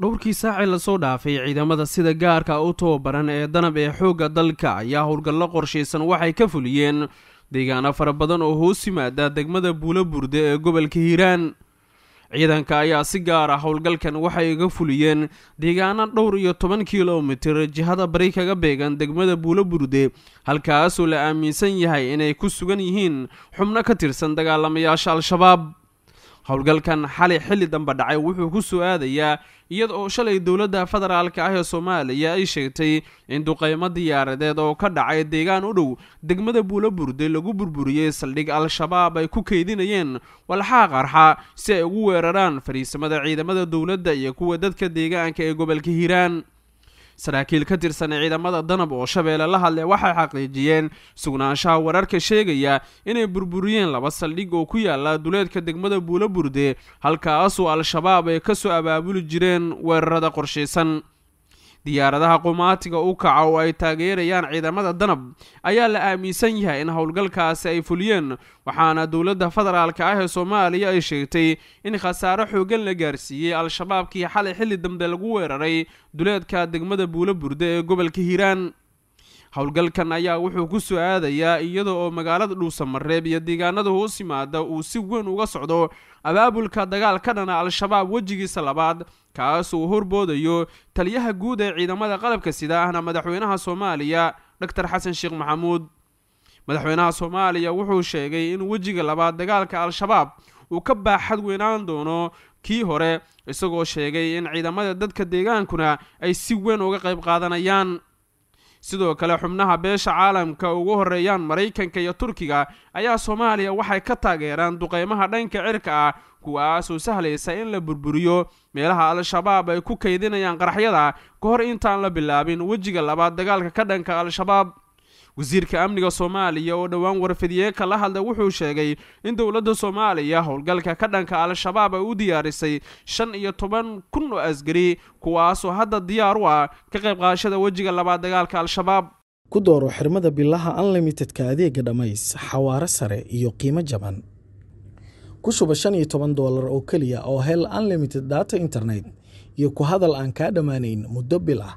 dhowrkii saacee lasoo dhaafay ciidamada sida gaarka u tababaran ee danab ee xoogga dalka ayaa howlgallo qorshaysan waxay ka fuliyeen deegaano fara badan oo hoos yimaada degmada buulo burde ee gobolka hiiraan ciidanka ayaa si gaar ah howlgalkan waxay uga fuliyeen deegaano dhowr iyo toban kilomitir jihada bari kaga beegan degmada buulo burde halkaasoo la aaminsan yahay inay ku sugan yihiin xubno ka tirsan dagaalamayaasha al-shabaab howlgalkan xali xilli dambe dhacay wuxuu ku soo-aadayaa iyada oo shalay dowladda federaalka ah ee soomaaliya ay sheegtay in duqeymo diyaaradeed oo ka dhacay deegaan u dhow degmada buulaburday lagu burburiyey saldhig al-shabaab ay ku keydinayeen walxaa qarxa si ay ugu weeraraan fariisamada ciidamada dowladda iyo kuwa dadka deegaanka ee gobolka hiiraan saraakiil ka tirsan ciidamada danab oo shabeelle la hadle waxay xaqiijiyeen sugnaanshaha wararka sheegaya inay burburiyeen laba saldhig oo ku yaala duleedka degmada buulo burde halkaasoo al-shabaab ay ka soo abaabuli jireen weerarada qorshaysan diyaaradaha qumaatiga u kaca oo ay taageerayaan ciidamada danab ayaa la aaminsan yahay in howlgalkaasi ay fuliyeen waxaana dowladda federaalka ah ee soomaaliya ay sheegtay in khasaare xooggan la gaarsiiyey al-shabaabkii xalay xilli dambe lagu weeraray duleedka degmada buulo burde ee gobolka hiiraan howlgalkan ayaa wuxuu ku soo aadayaa iyada oo magaalada dhuusamareeb iyo deegaanada hoos yimaada uu si weyn uga socdo abaabulka dagaal ka dhana al-shabaab wejigiisa labaad kaas uu horboodayo taliyaha guud ee ciidamada qalabka sida ahna madaxweynaha soomaaliya doctor xasan sheekh maxamuud madaxweynaha soomaaliya wuxuu sheegay in wejiga labaad dagaalka al-shabaab uu ka baaxad weynaan doono kii hore isagoo sheegay in ciidamada dadka deegaankuna ay si weyn uga qayb qaadanayaan sidoo kale xubnaha beesha caalamka ugu horeeyaan maraykanka iyo turkiga ayaa soomaaliya waxay ka taageeraan duqeymaha dhanka cirka ah kuwaasoo sahlaysa in la burburiyo meelaha al-shabaab ay ku kaydinayaan qaraxyada ka hor intaan la bilaabin wejiga labaad dagaalka ka dhanka al-shabaab wasiirka amniga soomaaliya oo dhowaan warfidiyeen kala hadlay wuxuu sheegay in dowladda soomaaliya howlgalka ka dhanka al-shabaab ay u diyaarisay shan iyo toban kun oo asgari kuwaasoo hadda diyaar u ah ka qayb qaadashada wejiga labaad dagaalka al-shabaab ku dooro xirmada bilaha unlimitedka adeega dhammays xawaaro sare iyo qiimo jaban ku shuba shan iyo toban doolar oo keliya oo hel unlimited data internet iyo ku hadal aan kaa dhammaanayn muddo bil ah